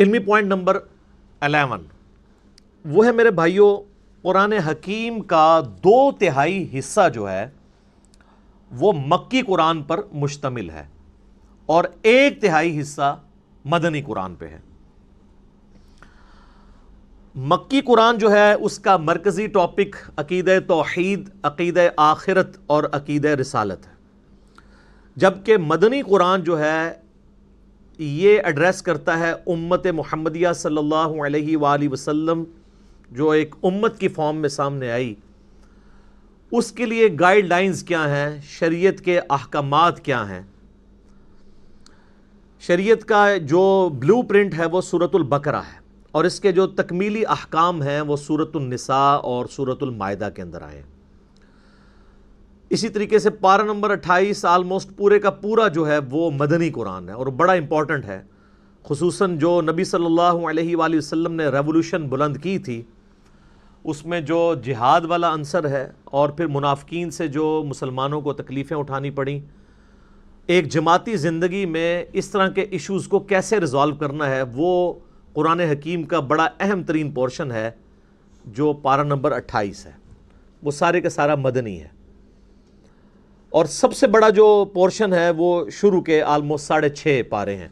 इलमी point number eleven वो है मेरे भाइयों कुरान हकीम का दो तिहाई हिस्सा जो है वो मक्की कुरान पर मुश्तमिल है और एक तिहाई हिस्सा मदनी कुरान पे है मक्की कुरान जो है उसका मरकज़ी टॉपिक अकीद तोहद अकीद आखिरत और अकीद रसालत है जबकि मदनी कुरान जो है ये एड्रेस करता है उम्मत महमदिया सल्लल्लाहु अलैहि वसल्लम जो एक उम्मत की फॉर्म में सामने आई उसके लिए गाइडलाइंस क्या हैं शरीयत के अहकाम क्या हैं शरीयत का जो ब्लू प्रिंट है वो सूरतुल बकरा है और इसके जो तकमीली अहकाम हैं वो सूरतुलनिसा और सूरतुल मायदा के अंदर आए हैं इसी तरीके से पारा नंबर 28 आलमोस्ट पूरे का पूरा जो है वो मदनी कुरान है और बड़ा इंपॉर्टेंट है खसूस जो नबी सल्लल्लाहु अलैहि वसल्लम ने रेवोल्यूशन बुलंद की थी उसमें जो जिहाद वाला अंसर है और फिर मुनाफिन से जो मुसलमानों को तकलीफ़ें उठानी पड़ी एक जमाती ज़िंदगी में इस तरह के इश्यूज़ को कैसे रिजॉल्व करना है वो कुरान हकीम का बड़ा अहम तरीन पोर्शन है जो पारा नंबर अट्ठाईस है वो सारे का सारा मदनी है और सबसे बड़ा जो पोर्शन है वो शुरू के आलमोस्ट साढ़े छः पारे हैं